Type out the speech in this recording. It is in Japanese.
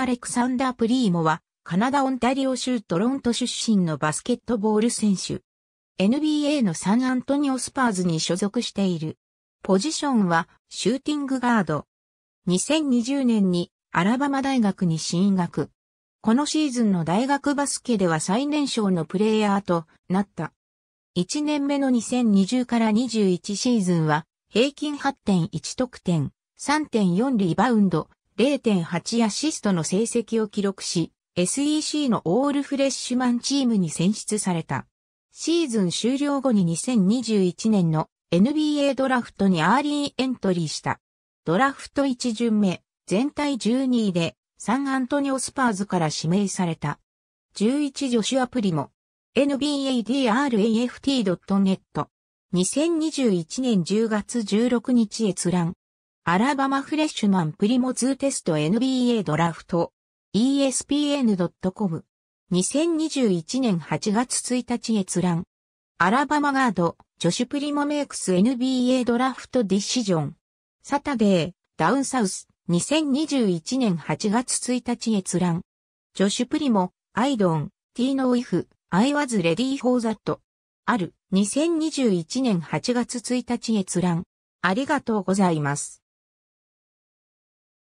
アレクサンダー・プリーモは、カナダ・オンタリオ州トロント出身のバスケットボール選手。NBA のサンアントニオスパーズに所属している。ポジションは、シューティングガード。2020年にアラバマ大学に進学。このシーズンの大学バスケでは最年少のプレイヤーとなった。1年目の2020から21シーズンは、平均8.1得点、3.4リバウンド、0.8アシストの成績を記録し、SEC のオールフレッシュマンチームに選出された。シーズン終了後に2021年の NBA ドラフトにアーリーエントリーした。ドラフト1巡目、全体12位でサンアントニオスパーズから指名された。11シュアプリも nbadrAFT.net 2021年10月16日閲覧アラバマフレッシュマンプリモズーテスト NBA ドラフト ESPN.com 2021年8月1日閲覧アラバマガード女子プリモメイクス NBA ドラフトディシジョンサタデーダウンサウス2021年8月1日閲覧女子プリモアイドンティーノイフアイワズレディーホーザットある2021年8月1日閲覧ありがとうございます。